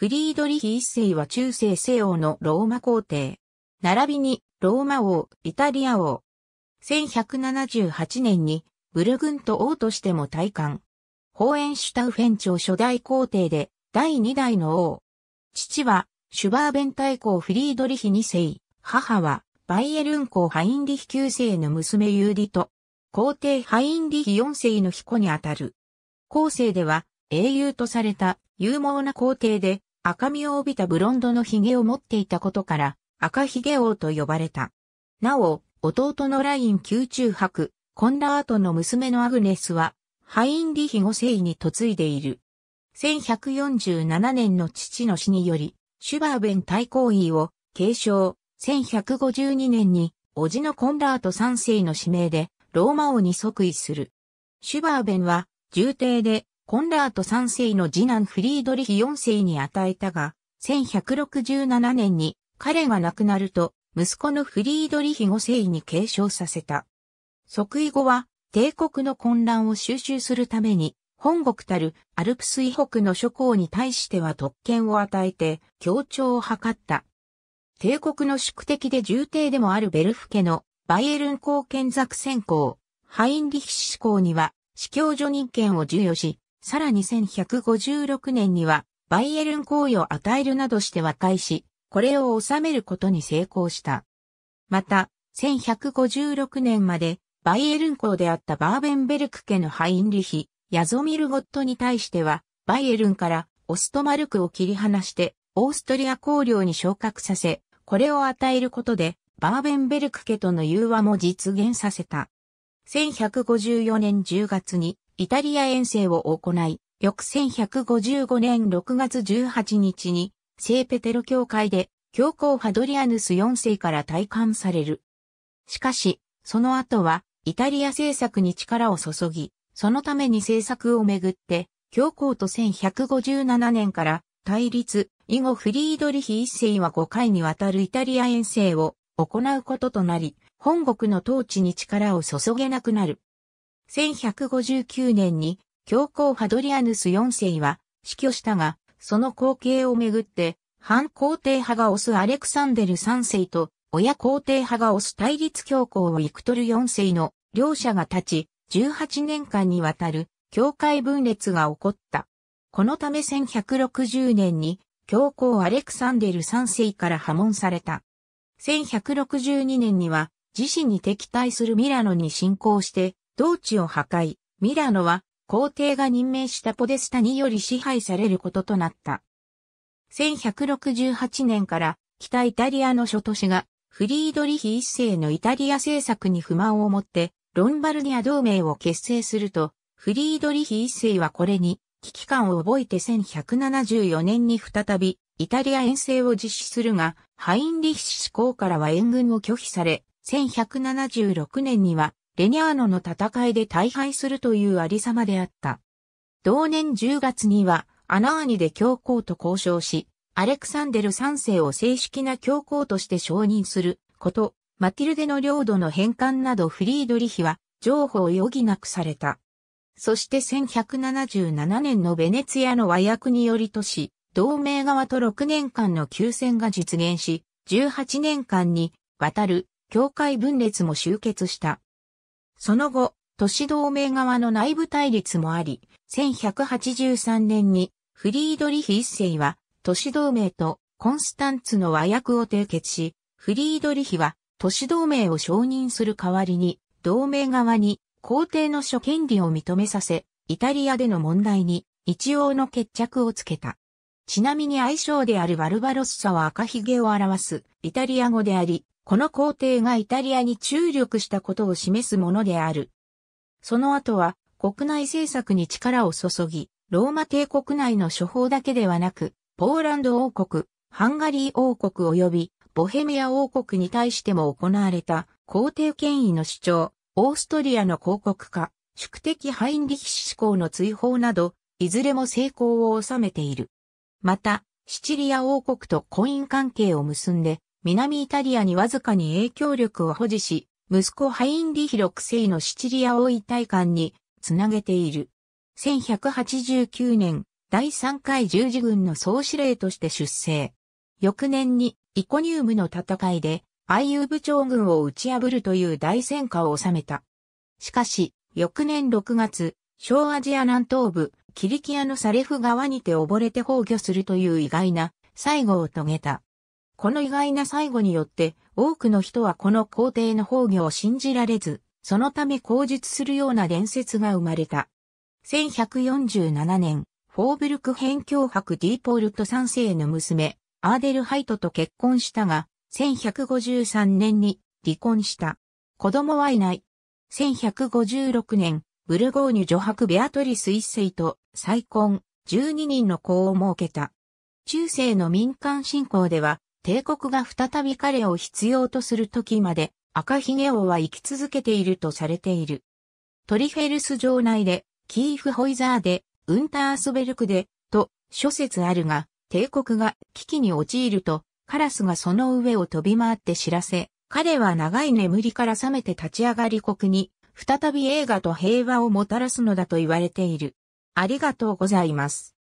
フリードリヒ一世は中世西欧のローマ皇帝。並びに、ローマ王、イタリア王。1178年に、ブルグント王としても大冠。ホーエンシュタウフェン朝初代皇帝で、第二代の王。父は、シュバーベン大公フリードリヒ二世。母は、バイエルン公ハインリヒ九世の娘ユーディト。皇帝ハインリヒ四世の彦にあたる。後世では、英雄とされた、勇猛な皇帝で、赤みを帯びたブロンドの髭を持っていたことから、赤髭王と呼ばれた。なお、弟のライン宮中博、コンラートの娘のアグネスは、ハインリヒ5世に嫁いでいる。1147年の父の死により、シュバーベン対抗位を継承、1152年に、叔父のコンラート3世の指名で、ローマ王に即位する。シュバーベンは、重帝で、コンラート3世の次男フリードリヒ4世に与えたが、1167年に彼が亡くなると、息子のフリードリヒ5世に継承させた。即位後は、帝国の混乱を収集するために、本国たるアルプス以北の諸侯に対しては特権を与えて、協調を図った。帝国の宿敵で重帝でもあるベルフ家のバイエルン公権作戦校、ハインリヒ志向には、司教助任権を授与し、さらに1156年には、バイエルン公為を与えるなどして和解し、これを収めることに成功した。また、1156年まで、バイエルン公であったバーベンベルク家のハインリヒ、ヤゾミルゴットに対しては、バイエルンからオストマルクを切り離して、オーストリア公領に昇格させ、これを与えることで、バーベンベルク家との融和も実現させた。1154年10月にイタリア遠征を行い、翌1155年6月18日に、聖ペテロ教会で、教皇ハドリアヌス4世から退官される。しかし、その後は、イタリア政策に力を注ぎ、そのために政策をめぐって、教皇と1157年から対立、以後フリードリヒ一世は5回にわたるイタリア遠征を行うこととなり、本国の統治に力を注げなくなる。1159年に教皇ハドリアヌス4世は死去したが、その後継をめぐって、反皇帝派が推すアレクサンデル3世と、親皇帝派が推す対立教皇をイクトル4世の両者が立ち、18年間にわたる教会分裂が起こった。このため1160年に教皇アレクサンデル3世から破門された。1162年には自身に敵対するミラノに侵攻して同地を破壊、ミラノは皇帝が任命したポデスタにより支配されることとなった。1168年から北イタリアの諸都市がフリードリヒ一世のイタリア政策に不満を持ってロンバルディア同盟を結成すると、フリードリヒ一世はこれに危機感を覚えて1174年に再びイタリア遠征を実施するが、ハインリヒ志向からは援軍を拒否され、1176年にはレニャーノの戦いで大敗するというありさまであった。同年10月には、アナーニで教皇と交渉し、アレクサンデル3世を正式な教皇として承認すること、マティルデの領土の返還などフリードリヒは、譲歩を余儀なくされた。そして1177年のベネツィアの和訳により都市、同盟側と6年間の休戦が実現し、18年間にわたる教会分裂も終結した。その後、都市同盟側の内部対立もあり、1183年にフリードリヒ一世は都市同盟とコンスタンツの和訳を締結し、フリードリヒは都市同盟を承認する代わりに、同盟側に皇帝の諸権利を認めさせ、イタリアでの問題に一応の決着をつけた。ちなみに愛称であるバルバロッサは赤ひげを表すイタリア語であり、この皇帝がイタリアに注力したことを示すものである。その後は国内政策に力を注ぎ、ローマ帝国内の処方だけではなく、ポーランド王国、ハンガリー王国及びボヘミア王国に対しても行われた皇帝権威の主張、オーストリアの広告化、宿敵ハインリヒ志向の追放など、いずれも成功を収めている。また、シチリア王国と婚姻関係を結んで、南イタリアにわずかに影響力を保持し、息子ハインリヒ6世のシチリア王位体感につなげている。1189年、第3回十字軍の総司令として出征。翌年にイコニウムの戦いで、アイユー部長軍を打ち破るという大戦果を収めた。しかし、翌年6月、小アジア南東部、キリキアのサレフ川にて溺れて崩御するという意外な最後を遂げた。この意外な最後によって、多くの人はこの皇帝の崩御を信じられず、そのため口述するような伝説が生まれた。1147年、フォーブルク辺境伯ディーポールト3世の娘、アーデルハイトと結婚したが、1153年に離婚した。子供はいない。1156年、ブルゴーニュ女白ベアトリス一世と再婚、12人の子を設けた。中世の民間信仰では、帝国が再び彼を必要とする時まで赤ひげ王は生き続けているとされている。トリフェルス城内で、キーフホイザーで、ウンタースベルクで、と、諸説あるが、帝国が危機に陥ると、カラスがその上を飛び回って知らせ、彼は長い眠りから覚めて立ち上がり国に、再び映画と平和をもたらすのだと言われている。ありがとうございます。